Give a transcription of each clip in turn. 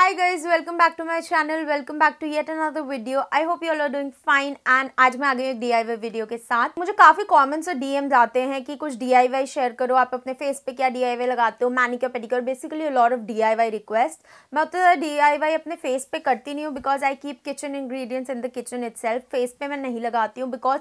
High girls welcome back to my channel welcome back to yet another video I hope you all are doing fine and आज मैं आ गई एक D I Y video के साथ मुझे काफ़ी comments और डीएम जाते हैं कि कुछ डी आई वाई शेयर करो आप अपने फेस पे क्या डी आई वाई लगाते हो many manicure pedicure basically lot of D I Y request मैं उतना ज़्यादा डी आई वाई अपने फेस पे करती नहीं हूँ because I keep kitchen ingredients in the kitchen itself face पे मैं नहीं लगाती हूँ because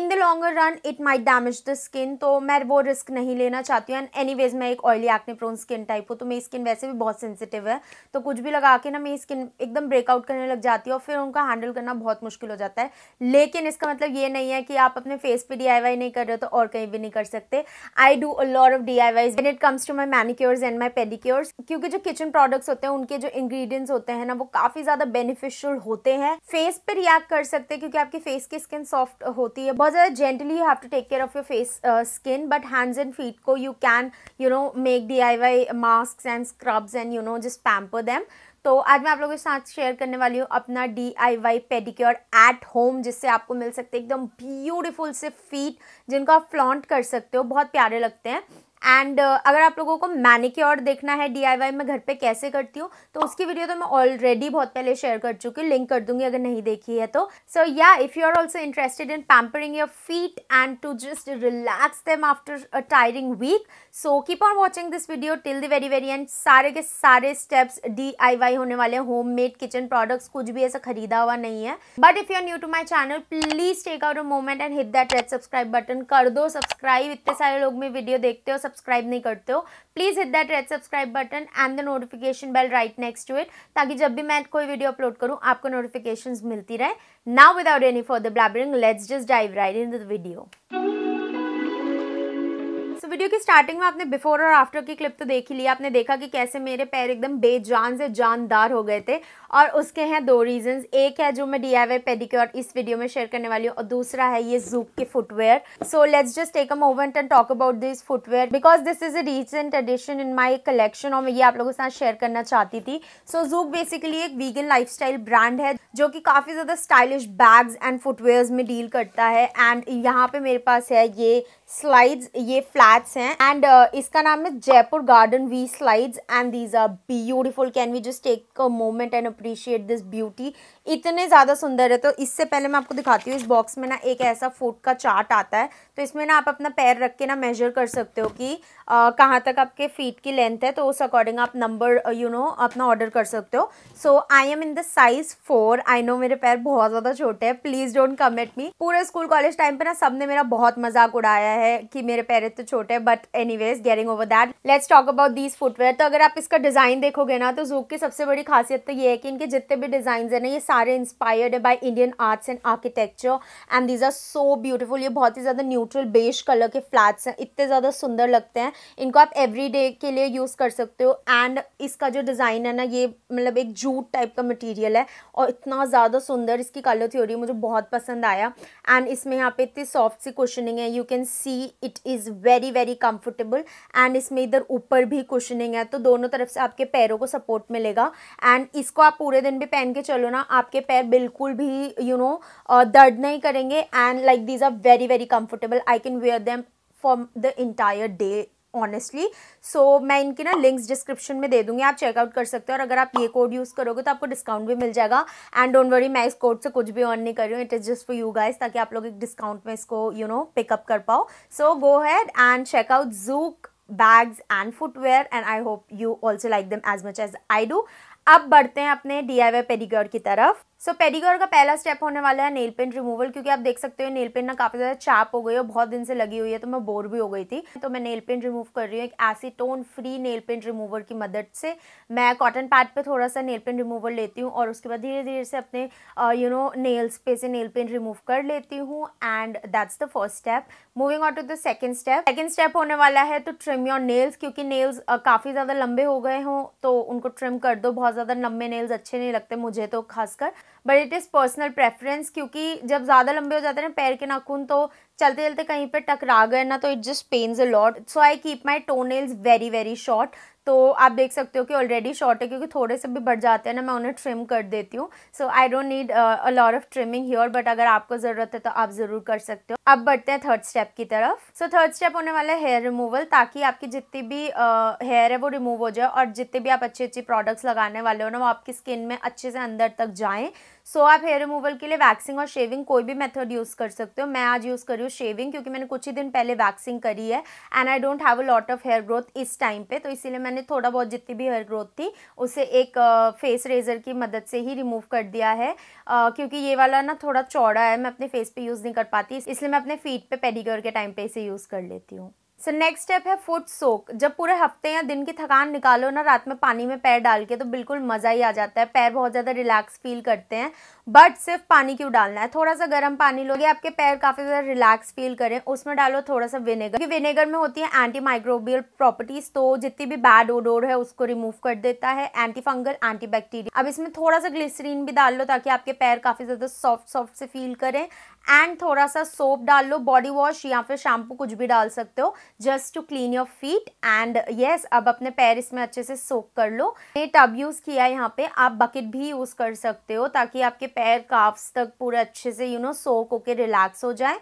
in the longer run it might damage the skin तो मैं वो रिस्क नहीं लेना चाहती हूँ एंड एनी वेज मैं एक oily acne prone skin type हूँ तो मेरी स्किन वैसे भी बहुत सेंसिटिव है तो कुछ भी लगा के ना मेरी स्किन एकदम ब्रेकआउट करने लग जाती है और फिर उनका हैंडल करना बहुत मुश्किल हो जाता है लेकिन इसका मतलब ये नहीं है कि आप अपने फेस पे डी नहीं कर रहे हो तो और कहीं भी नहीं कर सकते I do a lot of D I Y it comes to my manicures and my pedicures क्योंकि जो किचन प्रोडक्ट्स होते हैं उनके जो इंग्रीडियंट्स होते हैं ना वो काफी ज्यादा बेनिफिशियल होते हैं फेस पे रिएक्ट कर सकते हैं क्योंकि आपकी फेस की स्किन सॉफ्ट होती है बहुत ज्यादा gently you have to take care of your face skin but hands and feet को you can you know make D I Y mask and scrubs and you know just pamper them तो आज मैं आप लोगों के साथ share करने वाली हूँ अपना D I Y pedicure at home जिससे आपको मिल सकते एकदम ब्यूटीफुल से फीट जिनको आप फ्लॉन्ट कर सकते हो बहुत प्यारे लगते हैं एंड uh, अगर आप लोगों को मैनिक्योर देखना है डी मैं घर पे कैसे करती हूँ तो उसकी वीडियो तो मैं ऑलरेडी बहुत पहले शेयर कर चुकी हूँ लिंक कर दूंगी अगर नहीं देखी है तो सो या if you are also interested in pampering your feet and to just relax them after a tiring week so keep on watching this video till the very very end सारे के सारे स्टेप्स डी होने वाले home made kitchen products कुछ भी ऐसा खरीदा हुआ नहीं है but if you are new to my channel please take out a moment and hit that red subscribe button कर दो सब्सक्राइब इतने सारे लोग मेरी वीडियो देखते हो सब सब्सक्राइब नहीं करते हो please hit that red subscribe button and the notification bell right next to it ताकि जब भी मैं कोई वीडियो अपलोड करूँ आपको नोटिफिकेशन मिलती रहे now without any for the blabbering let's just dive right in the video तो वीडियो की स्टार्टिंग में आपने बिफोर और आफ्टर की क्लिप तो देख ही ली आपने देखा कि कैसे मेरे पैर एकदम बेजान से जानदार हो गए थे और उसके हैं दो रीजंस एक है जो मैं डी आई वाई इस वीडियो में शेयर करने वाली हूँ और दूसरा है ये जूक के footwear so let's just take a moment and talk about this footwear because this is a recent addition in my collection और मैं ये आप लोगों के साथ शेयर करना चाहती थी सो जूक बेसिकली एक वीगन लाइफ ब्रांड है जो कि काफ़ी ज़्यादा स्टाइलिश बैग्स एंड फुटवेयर में डील करता है एंड यहाँ पे मेरे पास है ये स्लाइड्स ये फ्लैट फ्लैट्स हैं एंड uh, इसका नाम है Jaipur garden V slides and these are beautiful can we just take a moment and appreciate this beauty इतने ज़्यादा सुंदर है तो इससे पहले मैं आपको दिखाती हूँ इस बॉक्स में ना एक ऐसा फुट का चार्ट आता है तो इसमें ना आप अपना पैर रख के ना मेजर कर सकते हो कि uh, कहाँ तक आपके फीट की लेंथ है तो उस अकॉर्डिंग आप नंबर यू नो अपना ऑर्डर कर सकते हो so I am in the size four I know मेरे पैर बहुत ज़्यादा छोटे हैं प्लीज़ डोंट कमेंट मी पूरे स्कूल कॉलेज टाइम पर ना सब ने मेरा बहुत मजाक उड़ाया है कि मेरे पैर इतने छोटे छोटे हैं but anyways getting over that let's talk about these footwear तो अगर आप इसका डिज़ाइन देखोगे ना तो जूक की सबसे बड़ी खासियत तो ये है कि इनके जितने भी डिज़ाइन है ना ये सारे इंस्पायर्ड है by Indian arts and architecture and these are so beautiful ये बहुत ही ज़्यादा न्यूट्रल बेश कलर के फ्लैट्स हैं इतने ज़्यादा सुंदर लगते हैं इनको आप एवरी डे के लिए यूज़ कर सकते हो एंड इसका जो डिज़ाइन है ना ये मतलब एक जूट टाइप का मटीरियल है और इतना ज़्यादा सुंदर इसकी कलर थ्योरी मुझे बहुत पसंद आया एंड इसमें यहाँ पे इतनी सॉफ्ट सी क्वेश्चनिंग है you can see it is very very comfortable and इसमें इधर ऊपर भी कुशनिंग है तो दोनों तरफ से आपके पैरों को सपोर्ट मिलेगा एंड इसको आप पूरे दिन भी पहन के चलो ना आपके पैर बिल्कुल भी यू नो दर्द नहीं करेंगे and like these are very very comfortable I can wear them for the entire day honestly so मैं इनके ना लिंक्स डिस्क्रिप्शन में दे दूंगी आप चेकआउट कर सकते हो और अगर आप ये कोड यूज़ करोगे तो आपको डिस्काउंट भी मिल जाएगा एंड डोंट वरी मैं इस कोड से कुछ भी ऑन नहीं कर रही हूँ it is just for you guys ताकि आप लोग एक डिस्काउंट में इसको यू नो पिकअप कर पाओ so go ahead and check out Zouk bags and footwear and I hope you also like them as much as I do. अब बढ़ते हैं अपने डी आई वाई पेडिक्योर की तरफ सो so, पेडीगोर का पहला स्टेप होने वाला है नेल पेंट रिमूवल क्योंकि आप देख सकते हो नेल पेंट ना काफ़ी ज़्यादा चाप हो गई है बहुत दिन से लगी हुई है तो मैं बोर भी हो गई थी तो मैं नेल पेंट रिमूव कर रही हूँ एक acetone free nail paint remover की मदद से मैं कॉटन पैड पे थोड़ा सा नेल पेंट रिमूवर लेती हूँ और उसके बाद धीरे धीरे से अपने यू नो नेल्स पे से नेल पेंट रिमूव कर लेती हूँ and that's the first step moving on to the second step second step होने वाला है तो ट्रिम योर नेल्स क्योंकि नेल्स काफ़ी ज़्यादा लंबे हो गए हों तो उनको ट्रिम कर दो बहुत ज़्यादा लंबे नेल्स अच्छे नहीं लगते मुझे तो खासकर but it is personal preference क्योंकि जब ज़्यादा लंबे हो जाते हैं पैर के नाखून तो चलते चलते कहीं पे टकरा गए ना तो it just pains a lot so I keep my nails very very short तो आप देख सकते हो कि ऑलरेडी शॉर्ट है क्योंकि थोड़े से भी बढ़ जाते हैं ना मैं उन्हें ट्रिम कर देती हूँ so I don't need a lot of trimming here but अगर आपको ज़रूरत है तो आप ज़रूर कर सकते हो अब बढ़ते हैं थर्ड स्टेप की तरफ सो थर्ड स्टेप होने वाला है हेयर रिमूवल ताकि आपकी जितनी भी हेयर uh, है वो रिमूव हो जाए और जितने भी आप अच्छे अच्छे प्रोडक्ट्स लगाने वाले हो ना वो आपकी स्किन में अच्छे से अंदर तक जाएँ सो so, आप हेयर रिमूवल के लिए वैक्सिंग और शेविंग कोई भी मेथड यूज़ कर सकते हो मैं आज यूज़ करी हूँ शेविंग क्योंकि मैंने कुछ ही दिन पहले वैक्सिंग करी है and I don't have a lot of hair growth इस टाइम पे तो इसीलिए मैंने थोड़ा बहुत जितनी भी हेयर ग्रोथ थी उसे एक फेस uh, रेजर की मदद से ही रिमूव कर दिया है uh, क्योंकि ये वाला ना थोड़ा चौड़ा है मैं अपने फेस पे यूज़ नहीं कर पाती इसलिए मैं अपने फीट पे पेडीग्योर के टाइम पे इसे यूज़ कर लेती हूँ सो नेक्स्ट स्टेप है फुट सोक जब पूरे हफ्ते या दिन की थकान निकालो ना रात में पानी में पैर डाल के तो बिल्कुल मज़ा ही आ जाता है पैर बहुत ज़्यादा रिलैक्स फील करते हैं बट सिर्फ पानी क्यों डालना है थोड़ा सा गर्म पानी लोगे आपके पैर काफ़ी ज़्यादा रिलैक्स फील करें उसमें डालो थोड़ा सा विनेगर क्योंकि विनेगर में होती है एंटी माइक्रोबियल प्रॉपर्टीज़ तो जितनी भी बैड ओडोर है उसको रिमूव कर देता है एंटी फंगल एंटी बैक्टीरिया अब इसमें थोड़ा सा ग्लिसरीन भी डाल लो ताकि आपके पैर काफ़ी ज़्यादा सॉफ्ट सॉफ्ट से फील करें एंड थोड़ा सा सोप डाल लो बॉडी वॉश या फिर शैम्पू कुछ भी डाल सकते हो just to clean your feet and yes अब अपने पैर इसमें अच्छे से सोक कर लो ये टब यूज़ किया यहाँ पे आप बकेट भी यूज़ कर सकते हो ताकि आपके पैर काफ्स तक पूरे अच्छे से यू नो सोक होके रिलैक्स हो जाए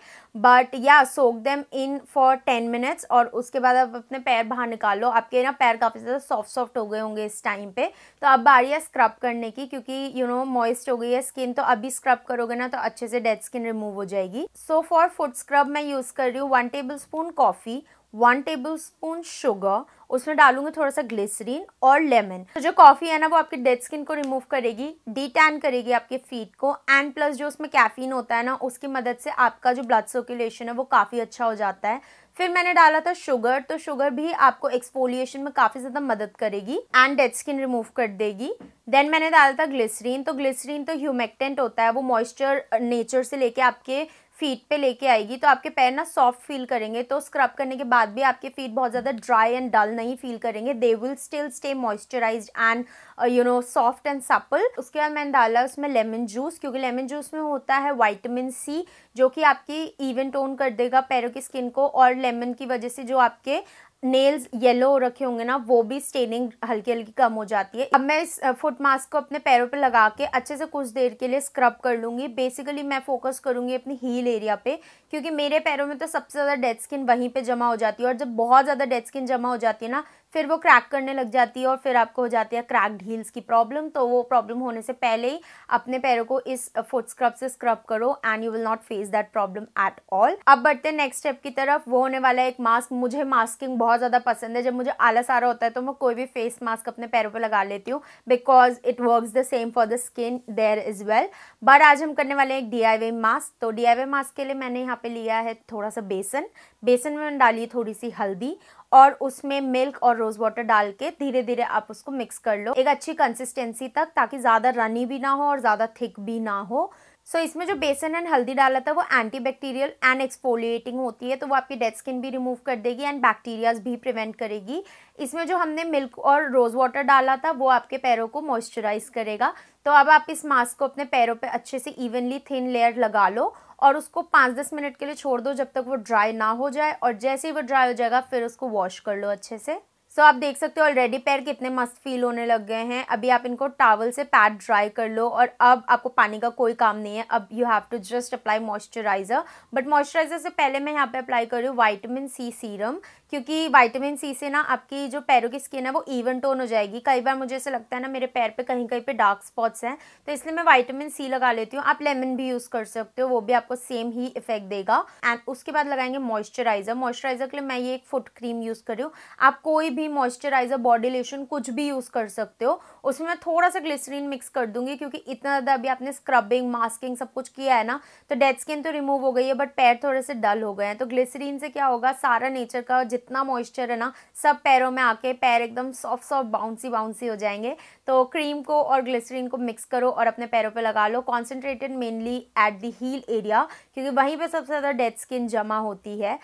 but yeah soak them in for ten minutes और उसके बाद आप अपने पैर बाहर निकालो आपके ना पैर काफ़ी ज़्यादा सॉफ्ट सॉफ्ट हो गए होंगे इस टाइम पे तो अब बारी है स्क्रब करने की क्योंकि यू नो मॉइस्ट हो गई है स्किन तो अभी स्क्रब करोगे ना तो अच्छे से डेड स्किन रिमूव हो जाएगी सो फॉर फूड स्क्रब मैं यूज कर रही हूँ one tablespoon coffee one tablespoon sugar उसमें डालूंगी थोड़ा सा ग्लिसरीन और लेमन तो जो कॉफ़ी है ना वो आपकी डेड स्किन को रिमूव करेगी डी टैन करेगी आपके फीट को एंड प्लस जो उसमें कैफीन होता है ना उसकी मदद से आपका जो ब्लड सर्कुलेशन है वो काफ़ी अच्छा हो जाता है फिर मैंने डाला था शुगर तो शुगर भी आपको एक्सपोलिएशन में काफ़ी ज़्यादा मदद करेगी एंड डेड स्किन रिमूव कर देगी देन मैंने डाला था ग्लिसरीन तो ग्लिसरीन तो ह्यूमेक्टेंट होता है वो मॉइस्चर नेचर से लेके आपके फीट पे लेके आएगी तो आपके पैर ना सॉफ्ट फील करेंगे तो स्क्रब करने के बाद भी आपके फीट बहुत ज़्यादा ड्राई एंड डल नहीं फील करेंगे they will still stay moisturise and you know soft and supple उसके बाद मैंने डाला उसमें लेमन जूस क्योंकि लेमन जूस में होता है वाइटमिन सी जो कि आपकी इवन टोन कर देगा पैरों की स्किन को और लेमन की वजह से जो आपके नेल्स येलो हो रखे होंगे ना वो भी स्टेनिंग हल्की हल्की कम हो जाती है अब मैं इस फुट मास्क को अपने पैरों पर लगा के अच्छे से कुछ देर के लिए स्क्रब कर लूँगी बेसिकली मैं फोकस करूँगी अपनी हील एरिया पे क्योंकि मेरे पैरों में तो सबसे ज़्यादा डेड स्किन वहीं पे जमा हो जाती है और जब बहुत ज़्यादा डेड स्किन जमा हो जाती है ना फिर वो क्रैक करने लग जाती है और फिर आपको हो जाती है क्रैक हील्स की प्रॉब्लम तो वो प्रॉब्लम होने से पहले ही अपने पैरों को इस फुट स्क्रब से स्क्रब करो and you will not face that problem at all अब बढ़ते हैं नेक्स्ट स्टेप की तरफ वो होने वाला है एक मास्क मुझे मास्किंग बहुत ज़्यादा पसंद है जब मुझे आलस आ रहा होता है तो मैं कोई भी फेस मास्क अपने पैरों पर लगा लेती हूँ because it work the same for the skin there is well but आज हम करने वाले हैं एक डी मास्क तो डी मास्क के लिए मैंने यहाँ पे लिया है थोड़ा सा बेसन बेसन में डाली थोड़ी सी हल्दी और उसमें मिल्क और रोज वाटर डाल के धीरे धीरे आप उसको मिक्स कर लो एक अच्छी कंसिस्टेंसी तक ताकि ज़्यादा रनी भी ना हो और ज़्यादा थिक भी ना हो सो so, इसमें जो बेसन एंड हल्दी डाला था वो एंटी बैक्टीरियल एंड एक्सफोलिएटिंग होती है तो वो आपकी डेड स्किन भी रिमूव कर देगी एंड बैक्टीरियाज भी प्रिवेंट करेगी इसमें जो हमने मिल्क और रोज़ वाटर डाला था वो आपके पैरों को मॉइस्चराइज करेगा तो अब आप इस मास्क को अपने पैरों पे अच्छे से इवनली थिन लेयर लगा लो और उसको पाँच दस मिनट के लिए छोड़ दो जब तक वो ड्राई ना हो जाए और जैसे ही वो ड्राई हो जाएगा फिर उसको वॉश कर लो अच्छे से सो so, आप देख सकते हो ऑलरेडी पैर कितने मस्त फील होने लग गए हैं अभी आप इनको टावल से पैड ड्राई कर लो और अब आपको पानी का कोई काम नहीं है अब you have to just apply moisturiser but moisturiser से पहले मैं यहाँ पे अप्लाई कर रही हूँ वाइटमिन सी सीरम क्योंकि वाइटामिन सी से ना आपकी जो पैरों की स्किन है वो इवन टोन हो जाएगी कई बार मुझे ऐसा लगता है ना मेरे पैर पे कहीं कहीं पे डार्क स्पॉट्स हैं तो इसलिए मैं वाइटामिन सी लगा लेती हूँ आप लेमन भी यूज़ कर सकते हो वो भी आपको सेम ही इफेक्ट देगा एंड उसके बाद लगाएंगे मॉइस्चराइज़र मॉइस्चराइज़र के लिए मैं ये एक फुट क्रीम यूज़ कर रही हूँ आप कोई भी मॉइस्चराइज़र बॉडी लोशन कुछ भी यूज़ कर सकते हो उसमें मैं थोड़ा सा ग्लिसरीन मिक्स कर दूंगी क्योंकि इतना ज़्यादा अभी आपने स्क्रबिंग मास्किंग सब कुछ किया है ना तो डेड स्किन तो रिमूव हो गई है बट पैर थोड़े से डल हो गए हैं तो ग्लिसरीन से क्या होगा सारा नेचर का जितना इतना मॉइस्चर है ना सब पैरों में आके पैर एकदम सॉफ्ट सॉफ्ट बाउंसी बाउंसी हो जाएंगे तो क्रीम को और ग्लिसरीन को मिक्स करो और अपने पैरों पे लगा लो concentrated mainly at the heel area क्योंकि वहीं पे सबसे ज़्यादा डेड स्किन जमा होती है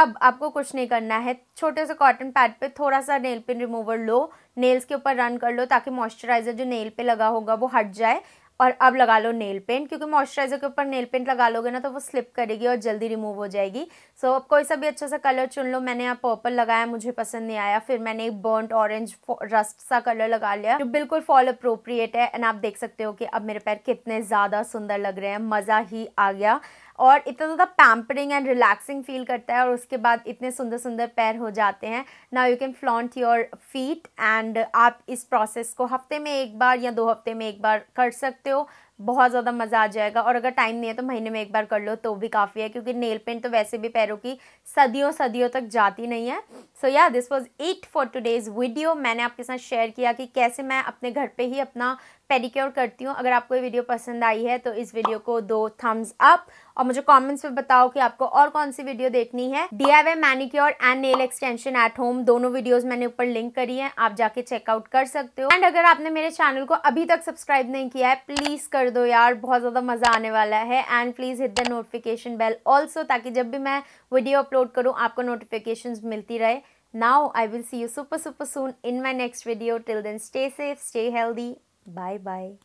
अब आपको कुछ नहीं करना है छोटे से कॉटन पैड पे थोड़ा सा नेल पिन रिमूवर लो नेल्स के ऊपर रन कर लो ताकि मॉइस्चराइज़र जो नेल पे लगा होगा वो हट जाए और अब लगा लो नेल पेंट क्योंकि मॉइस्चराइज़र के ऊपर नेल पेंट लगा लोगे ना तो वो स्लिप करेगी और जल्दी रिमूव हो जाएगी सो so, अब कोई सा भी अच्छा सा कलर चुन लो मैंने यहाँ पर्पल लगाया मुझे पसंद नहीं आया फिर मैंने एक बर्नड ऑरेंज रस्ट सा कलर लगा लिया जो बिल्कुल फॉल अप्रोप्रिएट है एंड आप देख सकते हो कि अब मेरे पैर कितने ज़्यादा सुंदर लग रहे हैं मज़ा ही आ गया और इतना ज़्यादा पैम्परिंग एंड रिलैक्सिंग फील करता है और उसके बाद इतने सुंदर सुंदर पैर हो जाते हैं ना you can flaunt your feet and आप इस प्रोसेस को हफ्ते में एक बार या दो हफ्ते में एक बार कर सकते हो बहुत ज़्यादा मज़ा आ जाएगा और अगर टाइम नहीं है तो महीने में एक बार कर लो तो भी काफ़ी है क्योंकि नेल पेंट तो वैसे भी पैरों की सदियों सदियों तक जाती नहीं है so yeah this was it for today's video मैंने आपके साथ शेयर किया कि कैसे मैं अपने घर पे ही अपना पेडिक्योर करती हूँ अगर आपको ये वीडियो पसंद आई है तो इस वीडियो को दो थम्स अप और मुझे कमेंट्स में बताओ कि आपको और कौन सी वीडियो देखनी है D I manicure and nail extension at home दोनों वीडियोस मैंने ऊपर लिंक करी है आप जाके चेकआउट कर सकते हो एंड अगर आपने मेरे चैनल को अभी तक सब्सक्राइब नहीं किया है प्लीज कर दो यार बहुत ज्यादा मजा आने वाला है and please hit the notification bell also ताकि जब भी मैं वीडियो अपलोड करूँ आपको नोटिफिकेशन मिलती रहे Now I will see you super super soon in my next video. Till then stay safe, stay healthy Bye bye.